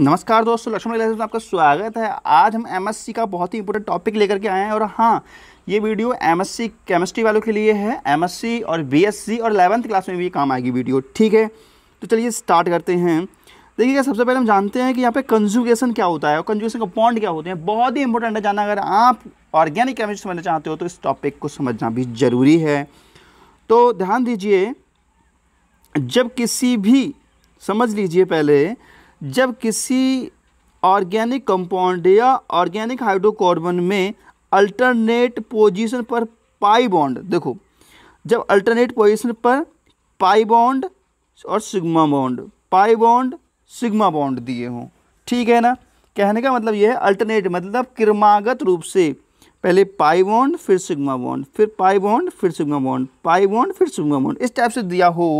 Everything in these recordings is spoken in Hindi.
नमस्कार दोस्तों लक्ष्मण में आपका स्वागत है आज हम एमएससी का बहुत ही इंपॉर्टेंट टॉपिक लेकर के आए हैं और हाँ ये वीडियो एमएससी केमिस्ट्री वालों के लिए है एमएससी और बीएससी और एलेवंथ क्लास में भी काम आएगी वीडियो ठीक है तो चलिए स्टार्ट करते हैं देखिए सबसे पहले हम जानते हैं कि यहाँ पे कंजुगेशन क्या होता है और कंजुगेशन का पॉइंट क्या होते हैं बहुत ही इंपॉर्टेंट है जाना अगर आप ऑर्गेनिक केमिस्ट्री समझना चाहते हो तो इस टॉपिक को समझना भी ज़रूरी है तो ध्यान दीजिए जब किसी भी समझ लीजिए पहले जब किसी ऑर्गेनिक कंपाउंड या ऑर्गेनिक हाइड्रोकार्बन में अल्टरनेट पोजीशन पर पाई बॉन्ड देखो जब अल्टरनेट पोजीशन पर पाई बॉन्ड और sigma bond pi bond sigma bond दिए हों ठीक है ना कहने का मतलब यह है अल्टरनेट मतलब क्रमागत रूप से पहले पाई बॉन्ड फिर सिग्मा बॉन्ड फिर पाई बॉन्ड फिर सिग्मा बॉन्ड पाई बॉन्ड फिर सिग्मा बॉन्ड इस टाइप से दिया हो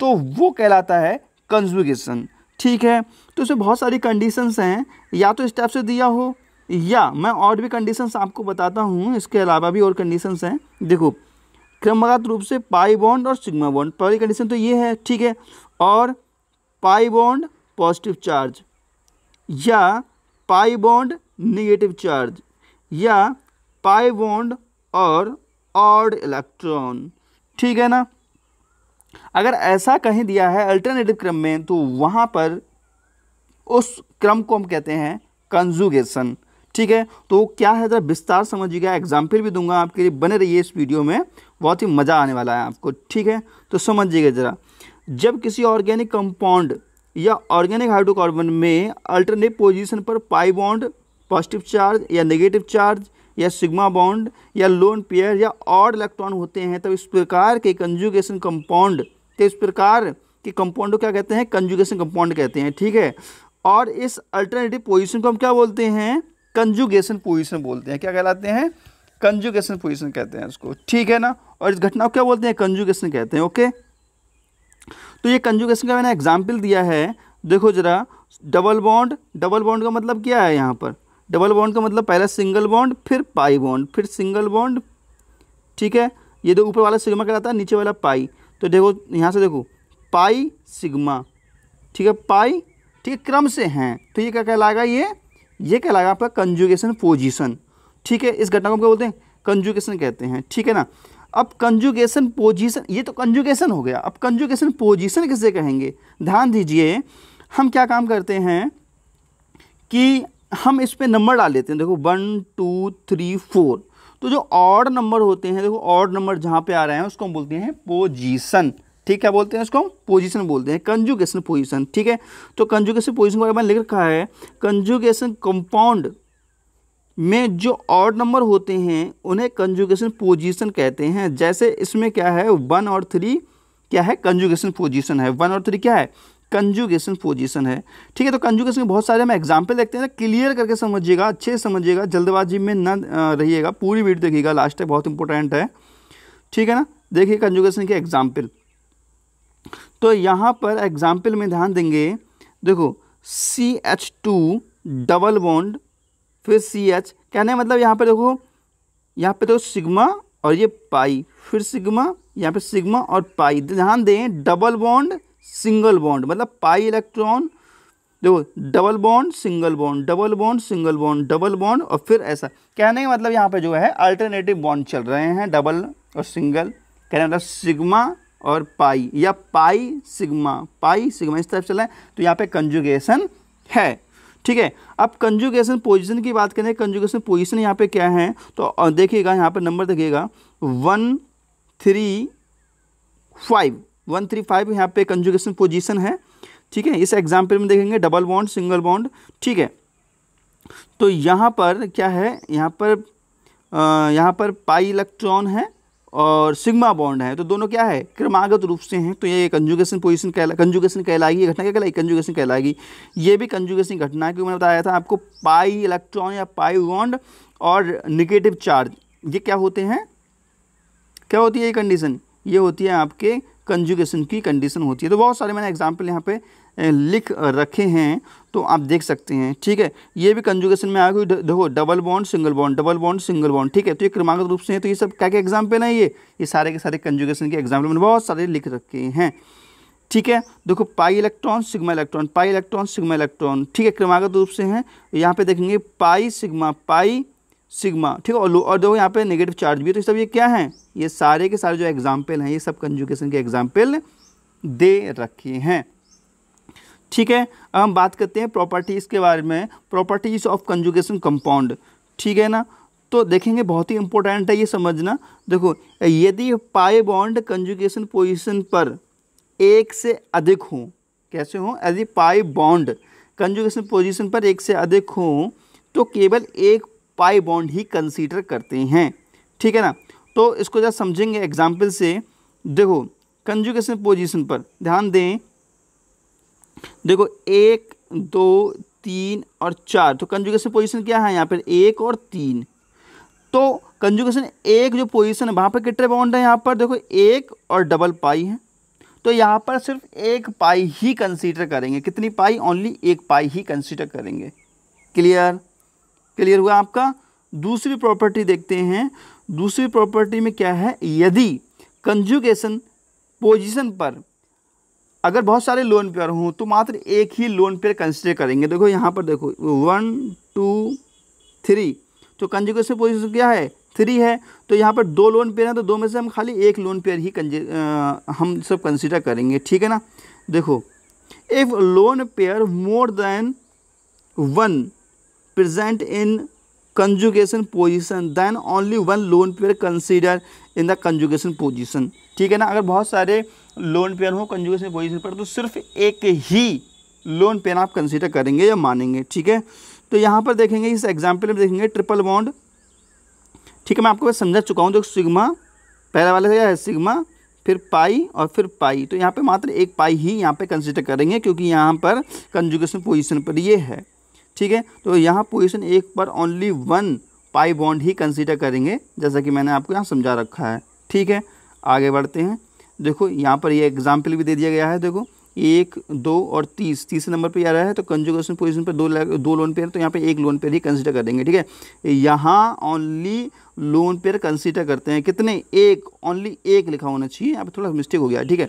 तो वो कहलाता है कंजुगेशन ठीक है तो इसमें बहुत सारी कंडीशंस हैं या तो स्टेप से दिया हो या मैं और भी कंडीशंस आपको बताता हूँ इसके अलावा भी और कंडीशंस हैं देखो क्रमगत रूप से पाई बॉन्ड और सिग्मा बॉन्ड पहली कंडीशन तो ये है ठीक है और पाई बॉन्ड पॉजिटिव चार्ज या पाई बॉन्ड निगेटिव चार्ज या पाई बॉन्ड और ऑड इलेक्ट्रॉन ठीक है ना अगर ऐसा कहीं दिया है अल्टरनेटिव क्रम में तो वहाँ पर उस क्रम को हम कहते हैं कंजुगेशन ठीक है तो क्या है ज़रा विस्तार समझिएगा एग्जाम्पल भी दूंगा आपके लिए बने रहिए इस वीडियो में बहुत ही मज़ा आने वाला है आपको ठीक है तो समझिएगा ज़रा जब किसी ऑर्गेनिक कंपाउंड या ऑर्गेनिक हाइड्रोकार्बन में अल्टरनेट पोजीशन पर पाई बॉन्ड पॉजिटिव चार्ज या नेगेटिव चार्ज या सिग्मा बॉन्ड या लोन पेयर या और इलेक्ट्रॉन होते हैं तब इस प्रकार के कंजुगेशन कंपाउंड तो इस प्रकार के कंपाउंड को क्या कहते हैं कंजुगेशन कंपाउंड कहते हैं ठीक है और इस अल्टरनेटिव पोजिशन को हम क्या बोलते हैं कंजुगेशन पोजिशन बोलते हैं क्या कहलाते हैं कंजुगेशन पोजिशन कहते हैं उसको ठीक है ना और इस घटना को क्या बोलते हैं कंजुगेशन कहते हैं ओके तो ये कंजुगेशन का मैंने एग्जाम्पल दिया है देखो जरा डबल बॉन्ड डबल बॉन्ड का मतलब क्या है यहाँ पर डबल बॉन्ड का मतलब पहला सिंगल बॉन्ड फिर पाई बॉन्ड फिर सिंगल बॉन्ड ठीक है ये दो ऊपर वाला सिग्मा कहलाता है नीचे वाला पाई तो देखो यहाँ से देखो पाई सिग्मा ठीक है पाई ठीक है क्रम से हैं तो ये क्या कहलाएगा ये ये कहलाएगा आपका कंजुगेशन पोजिशन ठीक है इस घटना को हम क्या बोलते हैं कंजुगेशन कहते हैं ठीक है ना अब कंजुगेशन पोजिशन ये तो कंजुगेशन हो गया अब कंजुगेशन पोजिशन किससे कहेंगे ध्यान दीजिए हम क्या काम करते हैं कि हम इस पर नंबर डाल लेते हैं देखो वन टू थ्री फोर तो जो ऑड नंबर होते हैं देखो ऑड नंबर जहाँ पे आ रहे हैं उसको हम बोलते हैं पोजीशन ठीक है बोलते हैं उसको हम पोजीशन बोलते हैं कंजुगेशन पोजीशन ठीक है तो कंजुगेशन पोजीशन बारे में लिख रखा है कंजुगेशन कंपाउंड में जो ऑड नंबर होते हैं उन्हें कंजुगेशन पोजीशन कहते हैं जैसे इसमें क्या है वन और थ्री क्या है कंजुगेशन पोजीशन है वन और थ्री क्या है कंजुगेशन पोजीशन है ठीक है तो कंजुगेशन के बहुत सारे हम एग्जाम्पल देखते हैं ना तो क्लियर करके समझिएगा अच्छे से समझिएगा जल्दबाजी में ना रहिएगा पूरी वीडियो देखिएगा लास्ट तक बहुत इंपॉर्टेंट है ठीक है ना देखिए कंजुगेशन के एग्जाम्पल तो यहाँ पर एग्जाम्पल में ध्यान देंगे देखो C H two double bond फिर सी एच कहने मतलब यहाँ पर देखो यहाँ पे देखो तो सिग्मा और ये पाई फिर सिग्मा यहाँ पे सिग्मा और पाई ध्यान दें डबल बॉन्ड सिंगल बॉन्ड मतलब पाई इलेक्ट्रॉन देखो double bond single bond double bond single bond double bond और फिर ऐसा कहने का मतलब यहाँ पे जो है अल्टरनेटिव बॉन्ड चल रहे हैं डबल और सिंगल कहने मतलब सिग्मा और पाई या पाई सिग्मा पाई सिग्मा इस तरफ चल रहा है तो यहाँ पे कंजुगेशन है ठीक है अब कंजुगेशन पोजिशन की बात करें कंजुगेशन पोजिशन यहाँ पे क्या है तो देखिएगा यहाँ पर नंबर देखिएगा one three five one three five यहाँ पे कंजुगेशन पोजीशन है ठीक है इस एग्जाम्पल में देखेंगे डबल बॉन्ड सिंगल बॉन्ड ठीक है तो यहाँ पर क्या है यहाँ पर आ, यहाँ पर पाई इलेक्ट्रॉन है और सिग्मा बॉन्ड है तो दोनों क्या है क्रमागत रूप से हैं तो ये कंजुगेशन पोजीशन कहला कंजुगेशन कहलाएगी घटना क्या कहलाएगी कंजुगेशन कहलाएगी ये भी कंजुगेशन घटना है क्योंकि मैंने बताया था आपको पाई इलेक्ट्रॉन या पाई बॉन्ड और निगेटिव चार्ज ये क्या होते हैं क्या होती है ये कंडीशन ये होती है आपके कंजुगेशन की कंडीशन होती है तो बहुत सारे मैंने एग्जाम्पल यहाँ पे लिख रखे हैं तो आप देख सकते हैं ठीक है ये भी कंजुगेशन में आ गई देखो double bond single bond double bond single bond ठीक है तो ये क्रमागत रूप से है तो ये सब क्या क्या एग्जाम्पल हैं ये ये सारे के सारे कंजुगेशन के एग्जाम्पल मैंने बहुत सारे लिख रखे हैं ठीक है देखो pi electron sigma electron pi electron sigma electron ठीक है क्रमागत रूप से हैं यहाँ पे देखेंगे पाई सिग्मा पाई सिग्मा ठीक है और दो यहाँ पे नेगेटिव चार्ज भी है तो सब ये क्या है ये सारे के सारे जो एग्जाम्पल हैं ये सब कंजुकेशन के एग्जाम्पल दे रखे हैं ठीक है अब हम बात करते हैं प्रॉपर्टीज़ के बारे में प्रॉपर्टीज़ ऑफ कंजुकेशन कंपाउंड ठीक है ना तो देखेंगे बहुत ही इंपॉर्टेंट है ये समझना देखो यदि पाए बॉन्ड कंजुकेशन पोजिशन पर एक से अधिक हों कैसे हों यदि पाए बॉन्ड कंजुकेशन पोजिशन पर एक से अधिक हों तो केवल एक पाई बॉन्ड ही कंसीडर करते हैं ठीक है ना तो इसको जरा समझेंगे एग्जाम्पल से देखो कंजुकेशन पोजीशन पर ध्यान दें देखो एक दो तीन और चार तो कंजुकेशन पोजीशन क्या है यहाँ पर एक और तीन तो कंजुकेशन एक जो पोजीशन है वहाँ पर कितने बॉन्ड है यहाँ पर देखो एक और डबल पाई है तो यहाँ पर सिर्फ एक पाई ही कंसीडर करेंगे कितनी पाई ओनली एक पाई ही कंसीडर करेंगे क्लियर क्लियर हुआ आपका दूसरी प्रॉपर्टी देखते हैं दूसरी प्रॉपर्टी में क्या है यदि कंजुगेशन पोजीशन पर अगर बहुत सारे लोन पेयर हों तो मात्र एक ही लोन पेयर कंसिडर करेंगे देखो यहाँ पर देखो वन टू थ्री तो कंजुगेशन पोजीशन क्या है थ्री है तो यहाँ पर दो लोन पेयर हैं तो दो में से हम खाली एक लोन पेयर ही आ, हम सब कंसिडर करेंगे ठीक है ना देखो if lone pair more than one present in conjugation position then only one lone pair consider in the conjugation position ठीक है ना अगर बहुत सारे लोन पेयर हो कंजुगेशन पोजिशन पर तो सिर्फ एक ही लोन पेयर आप कंसिडर करेंगे या मानेंगे ठीक है तो यहाँ पर देखेंगे इस एग्जाम्पल में देखेंगे ट्रिपल बॉन्ड ठीक है मैं आपको समझा चुका हूँ जो सिग्मा पहला वाला है सिग्मा फिर पाई और फिर पाई तो यहाँ पे मात्र एक पाई ही यहाँ पे कंसिडर करेंगे क्योंकि यहाँ पर कंजुगेशन पोजीशन पर ये है ठीक है तो यहाँ पोजिशन एक पर ओनली वन पाई बॉन्ड ही कंसीडर करेंगे जैसा कि मैंने आपको यहाँ समझा रखा है ठीक है आगे बढ़ते हैं देखो यहाँ पर ये यह एग्जाम्पल भी दे दिया गया है देखो एक दो और तीस तीसरे नंबर पे आ रहा है तो कंजुगेशन पोजीशन पर दो दो लोन पेयर तो यहाँ पे एक लोन पेयर ही कंसीडर करेंगे ठीक है यहाँ ओनली लोन पेयर कंसीडर करते हैं कितने एक ओनली एक लिखा होना चाहिए यहाँ पर थोड़ा मिस्टेक हो गया ठीक है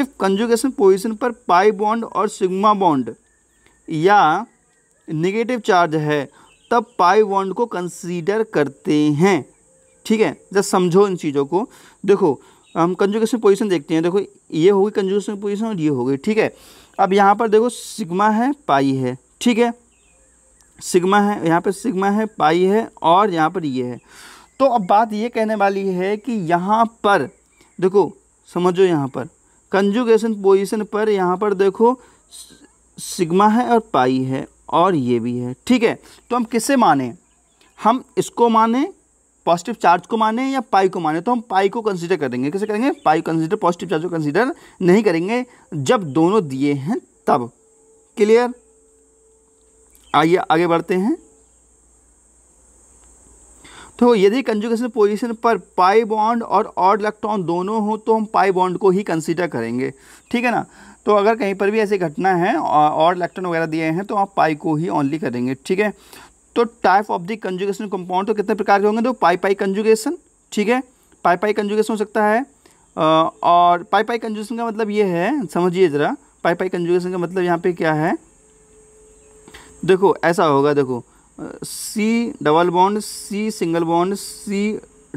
इफ़ कंजुगेशन पोजिशन पर पाई बॉन्ड और सिग्मा बॉन्ड या निगेटिव चार्ज है तब पाई बॉन्ड को कंसीडर करते हैं ठीक है जब समझो इन चीज़ों को देखो हम कंजुगेशन पोजीशन देखते हैं देखो ये होगी कंजुगेशन पोजीशन और ये होगी ठीक है अब यहाँ पर देखो सिग्मा है पाई है ठीक है सिग्मा है यहाँ पर सिग्मा है पाई है और यहाँ पर ये है तो अब बात ये कहने वाली है कि यहाँ पर देखो समझो यहाँ पर कंजुगेशन पोजिशन पर यहाँ पर देखो सिग्मा है और पाई है और ये भी है ठीक है तो हम किससे माने हम इसको माने पॉजिटिव चार्ज को माने या पाई को माने तो हम पाई को कंसीडर करेंगे कैसे करेंगे पाई कंसीडर पॉजिटिव चार्ज को कंसीडर नहीं करेंगे जब दोनों दिए हैं तब क्लियर आइए आगे बढ़ते हैं तो यदि कंजुगेशन पोजीशन पर पाई बॉन्ड और ऑड इलेक्ट्रॉन दोनों हो तो हम पाई बॉन्ड को ही कंसीडर करेंगे ठीक है ना तो अगर कहीं पर भी ऐसी घटना है और इलेक्ट्रॉन वगैरह दिए हैं तो आप पाई को ही ऑनली करेंगे ठीक है तो type of the conjugation compound तो कितने प्रकार के होंगे तो पाई पाई कंजुगेशन ठीक है पाई पाई कंजुगेशन हो सकता है और पाई पाई कंजुगेशन का मतलब ये है समझिए ज़रा पाई पाई कंजुगेशन का मतलब यहाँ पे क्या है देखो ऐसा होगा देखो C double bond C single bond C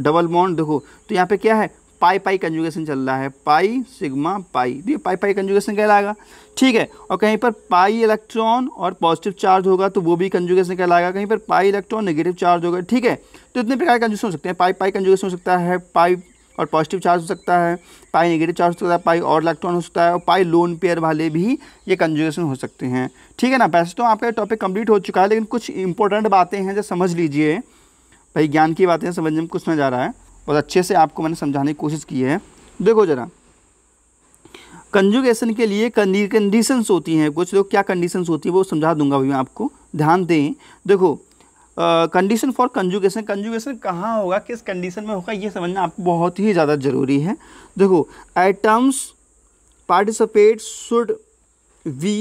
double bond देखो तो यहाँ पे क्या है पाई पाई कंजुगेशन चल रहा है पाई सिग्मा पाई देखिए पाई पाई कंजुगेशन कहलाएगा ठीक है और कहीं पर पाई इलेक्ट्रॉन और पॉजिटिव चार्ज होगा तो वो भी कंजुगेशन कहलाएगा कहीं पर पाई इलेक्ट्रॉन नेगेटिव चार्ज होगा ठीक है तो इतने प्रकार के कंजुगेशन हो सकते हैं पाई पाई कंजुगेशन हो सकता है पाई और पॉजिटिव चार्ज हो सकता है पाई नेगेटिव चार्ज हो सकता है पाई और इलेक्ट्रॉन हो सकता है और पाई लोन पेयर वाले भी ये कंजुगेशन हो सकते हैं ठीक है ना वैसे तो आपका टॉपिक कंप्लीट हो चुका है लेकिन कुछ इंपॉर्टेंट बातें हैं जो समझ लीजिए भाई ज्ञान की बातें समझने में कुछ ना जा रहा है बहुत अच्छे से आपको मैंने समझाने की कोशिश की है देखो ज़रा कंजुगेशन के लिए कंडीशंस होती हैं कुछ लोग क्या कंडीशंस होती है वो समझा दूंगा भी मैं आपको ध्यान दें देखो कंडीशन फॉर कंजुगेशन कंजुगेशन कहाँ होगा किस कंडीशन में होगा ये समझना आपको बहुत ही ज़्यादा ज़रूरी है देखो atoms participate should be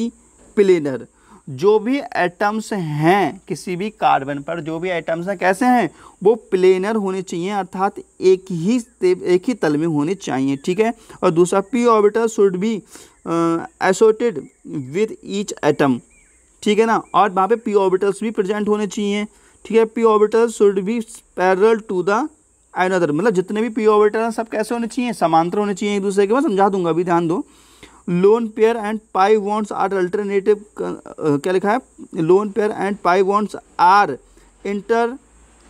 planar जो भी एटम्स हैं किसी भी कार्बन पर जो भी एटम्स हैं कैसे हैं वो प्लेनर होने चाहिए अर्थात एक ही एक ही तल में होने चाहिए ठीक है और दूसरा P orbital should be associated with each atom ठीक है ना और वहाँ पे पी ऑर्बिटल्स भी प्रेजेंट होने चाहिए ठीक है P orbital should be parallel to the another मतलब जितने भी पी ऑर्बिटल हैं सब कैसे होने चाहिए समांतर होने चाहिए एक दूसरे के मैं समझा दूंगा अभी ध्यान दो lone pair and pi bonds are alternative क्या लिखा है lone pair and pi bonds are inter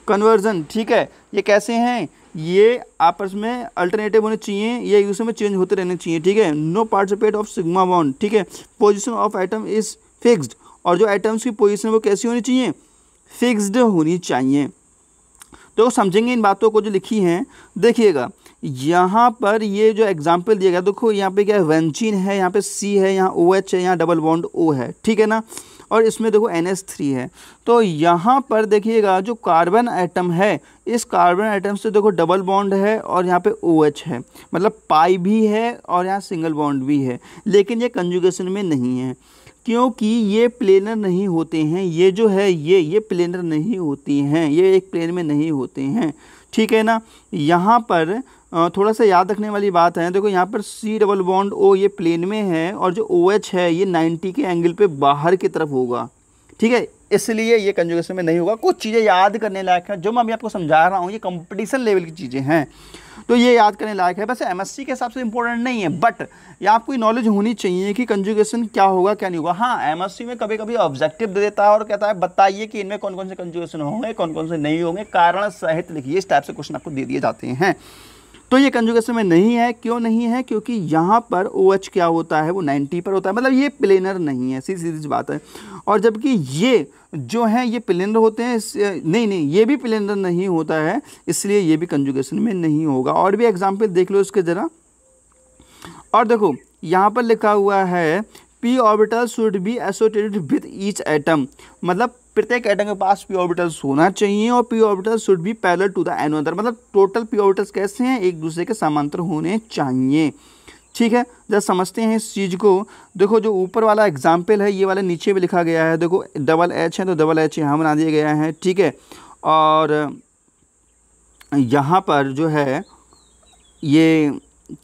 conversion ठीक है ये कैसे हैं ये आपस में अल्टरनेटिव होने चाहिए या यूज में चेंज होते रहने चाहिए ठीक है no participate of sigma bond ठीक है position of atom is fixed और जो आइटम्स की पोजिशन वो कैसी होनी चाहिए फिक्स्ड होनी चाहिए तो समझेंगे इन बातों को जो लिखी हैं देखिएगा यहाँ पर ये जो एग्जाम्पल दिया गया देखो यहाँ पे क्या है वेंचिन है यहाँ पे सी है यहाँ ओ OH एच है यहाँ डबल बॉन्ड ओ है ठीक है ना और इसमें देखो एन एस थ्री है तो यहाँ पर देखिएगा जो कार्बन आइटम है इस कार्बन आइटम से देखो डबल बॉन्ड है और यहाँ पे ओ OH है मतलब पाई भी है और यहाँ सिंगल बॉन्ड भी है लेकिन ये कंजुगेशन में नहीं है क्योंकि ये प्लेनर नहीं होते हैं ये जो है ये ये प्लेनर नहीं होती हैं ये एक प्लेन में नहीं होते हैं ठीक है ना यहाँ पर थोड़ा सा याद रखने वाली बात है देखो यहाँ पर सी डबल बॉन्ड ओ ये प्लेन में है और जो ओ OH एच है ये 90 के एंगल पे बाहर की तरफ होगा ठीक है इसलिए ये कंजुगेशन में नहीं होगा कुछ चीज़ें याद करने लायक है जो मैं अभी आपको समझा रहा हूँ ये कंपटीशन लेवल की चीज़ें हैं तो ये याद करने लायक है वैसे एमएससी के हिसाब से इंपॉर्टेंट नहीं है बट ये आपको नॉलेज होनी चाहिए कि कंजुगेशन क्या होगा क्या नहीं होगा हाँ एमएससी में कभी कभी ऑब्जेक्टिव दे देता है और कहता है बताइए कि इनमें कौन कौन से कंजुगेशन होंगे कौन कौन से नहीं होंगे कारण सहित लिखिए इस टाइप से क्वेश्चन आपको दे दिए जाते हैं तो ये कंजुगेशन में नहीं है क्यों नहीं है क्योंकि यहाँ पर ओ OH क्या होता है वो 90 पर होता है मतलब ये प्लेनर नहीं है सीधी सीधी बात है और जबकि ये जो है ये प्लेनर होते हैं नहीं नहीं ये भी प्लेनर नहीं होता है इसलिए ये भी कंजुगेशन में नहीं होगा और भी एग्जाम्पल देख लो इसके ज़रा और देखो यहाँ पर लिखा हुआ है P orbital should be associated with each atom मतलब प्रत्येक तो एटम के पास पी ऑर्बिटल्स होना चाहिए और P orbitals should be parallel to the another मतलब टोटल पी ऑर्बिटल्स कैसे हैं एक दूसरे के समांतर होने चाहिए ठीक है जब समझते हैं इस चीज़ को देखो जो ऊपर वाला एग्जाम्पल है ये वाला नीचे भी लिखा गया है देखो डबल एच है तो डबल एच यहाँ बना दिया गया है ठीक है और यहाँ पर जो है ये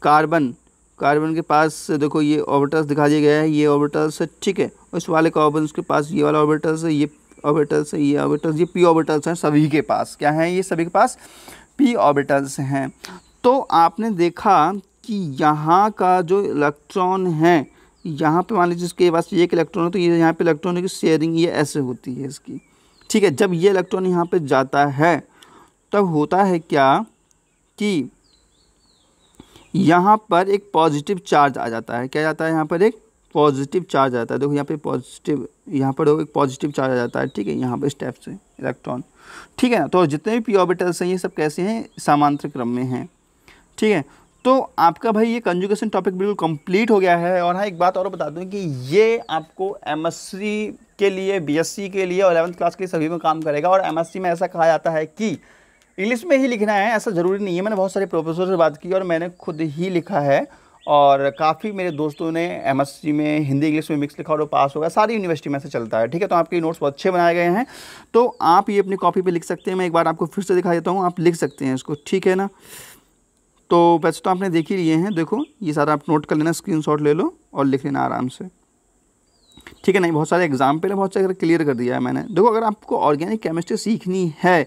कार्बन कार्बन के पास देखो ये ऑर्बिटल्स दिखा दिया गया है ये ऑर्बिटल्स ठीक है उस वाले कार्बन के पास ये वाला ऑर्बिटल्स ये ऑबिटल्स ये ऑबिटल्स ये पी ऑबिटल्स हैं सभी के पास क्या हैं ये सभी के पास पी ऑबिटल्स हैं तो आपने देखा कि यहाँ का जो इलेक्ट्रॉन है यहाँ पे मान लीजिए इसके पास एक इलेक्ट्रॉन है तो ये यह यहाँ पे इलेक्ट्रॉन की शेयरिंग ये ऐसे होती है इसकी ठीक है जब ये इलेक्ट्रॉन यहाँ पे जाता है तब होता है क्या कि यहाँ पर एक पॉजिटिव चार्ज आ जाता है क्या जाता है यहाँ पर एक पॉजिटिव चार्ज आता है देखो यहाँ पे पॉजिटिव यहाँ पर एक पॉजिटिव चार्ज आ जाता है ठीक है यहाँ पे स्टेप से इलेक्ट्रॉन ठीक है ना तो जितने भी पी ऑर्बिटल्स हैं ये सब कैसे हैं सामांतर क्रम में हैं ठीक है तो आपका भाई ये कंजुगेशन टॉपिक बिल्कुल कंप्लीट हो गया है और हाँ एक बात और बता दूँ कि ये आपको एम के लिए बी के लिए और एलेवंथ क्लास के सभी में काम करेगा और एम में ऐसा कहा जाता है कि इंग्लिश में ही लिखना है ऐसा ज़रूरी नहीं है मैंने बहुत सारे प्रोफेसर से बात की और मैंने खुद ही लिखा है और काफ़ी मेरे दोस्तों ने एम में हिंदी इंग्लिश में मिक्स लिखा और पास होगा सारी यूनिवर्सिटी में से चलता है ठीक है तो आपके नोट्स बहुत अच्छे बनाए गए हैं तो आप ये अपनी कॉपी पे लिख सकते हैं मैं एक बार आपको फिर से दिखा देता हूँ आप लिख सकते हैं इसको ठीक है ना तो वैसे तो आपने देख ही लिए हैं देखो ये सारा आप नोट कर लेना स्क्रीन ले लो और लिख लेना आराम से ठीक है नहीं बहुत सारे एग्जाम्पल है बहुत सारे क्लियर कर दिया है मैंने देखो अगर आपको ऑर्गेनिक केमिस्ट्री सीखनी है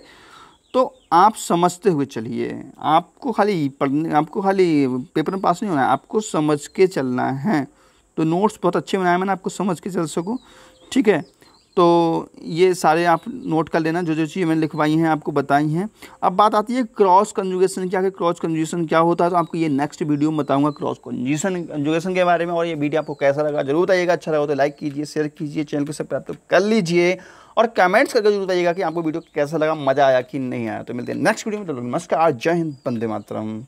आप समझते हुए चलिए आपको खाली पढ़ने आपको खाली पेपर में पास नहीं होना है आपको समझ के चलना है तो नोट्स बहुत अच्छे बनाए मैंने आपको समझ के चल सकूँ ठीक है तो ये सारे आप नोट कर लेना जो जो चीज़ें मैंने लिखवाई हैं आपको बताई हैं अब बात आती है क्रॉस कंजुगेशन क्या आखिर क्रॉस कंजुगेशन क्या होता है तो आपको ये नेक्स्ट वीडियो में बताऊंगा क्रॉस कंजुगेशन कंजुगेशन के बारे में और ये वीडियो आपको कैसा लगा जरूर बताइएगा अच्छा लगा तो लाइक कीजिए शेयर कीजिए चैनल को सब्सक्राइब तो कर लीजिए और कमेंट्स करके जरूर बताइएगा कि आपको वीडियो कैसा लगा मज़ा आया कि नहीं आया तो मिलते हैं नेक्स्ट वीडियो में नमस्कार जय हिंद बंदे मातरम